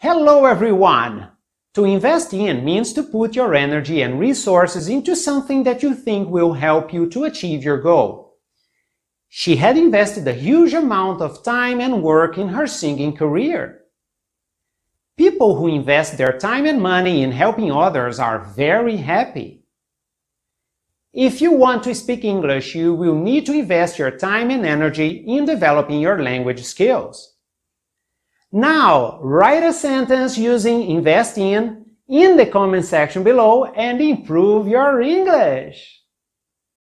Hello everyone! To invest in means to put your energy and resources into something that you think will help you to achieve your goal. She had invested a huge amount of time and work in her singing career. People who invest their time and money in helping others are very happy. If you want to speak English, you will need to invest your time and energy in developing your language skills. Now, write a sentence using invest in in the comment section below and improve your English.